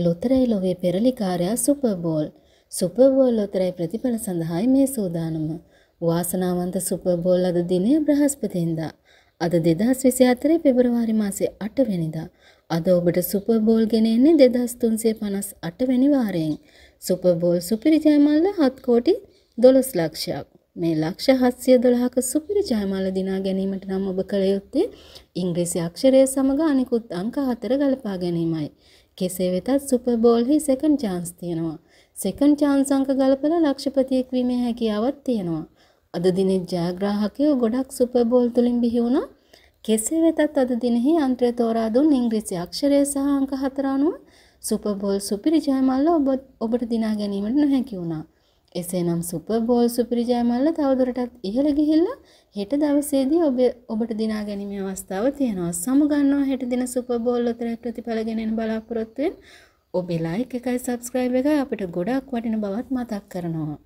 ලොතරැයි ලොවේ පෙරලිකාරයා සුපර්බෝල් සුපර්බෝල් ලොතරැයි ප්‍රතිඵල සඳහායි මේ සූදානම වාසනාවන්ත සුපර්බෝල් අද දිනය බ්‍රහස්පතින්දා අද දෙදස් විසි අතරේ පෙබරවාරි මාසේ අටවෙනිදා අද ඔබට සුපර්බෝල් ගෙනෙන්නේ දෙදස් තුන්සේ පනස් අටවැනිවාරයෙන් සුපර්බෝල් සුපිරිජයමල්ල හත්කෝටි දොළොස් ලක්ෂයක් මේ ලක්ෂ හත්සිය දොළහක සුපිරි ජයමාල දිනා ගැනීමට නම් ඔබ කළ යුත්තේ ඉංග්‍රීසි අක්ෂරය සමඟ අනිකුත් අංක හතර ගලපා ගැනීමයි. කෙසේ වෙතත් සුපර් බෝල්හි සෙකන්ඩ් chance තියෙනවා. සෙකන්ඩ් chance අංක ගලපලා ලක්ෂපතියෙක් වීමේ හැකියාවක් තියෙනවා. අද දිනේ ජයග්‍රාහකයෝ ගොඩක් සුපර් බෝල් තුලින් බිහි වුණා. කෙසේ වෙතත් අද දිනෙහි අන්ත්‍රය තෝරා දුන් ඉංග්‍රීසි අක්ෂරය සහ අංක හතර අනුව සුපර් බෝල් සුපිරි ජයමල්ල ඔබ ඔබට දිනා ගැනීමට නොහැකි වුණා. එසේනම් සුපර් බෝල් සුපිරි ජයමල්ල තවදුරටත් ඉහළ ගිහිල්ලා හෙට දවසේදී ඔබ ඔබට දිනා ගැනීමේ අවස්ථාව තියෙනවා. සමුගන්නවා හෙට දින සුපර් බෝල් ලොතරැයි ප්‍රතිඵල ගෙනෙන බලාපොරොත්තු වෙන ඔබේ ලයික් එකයි subscribe එකයි අපිට ගොඩක් වටින බවත් මතක් කරනවා.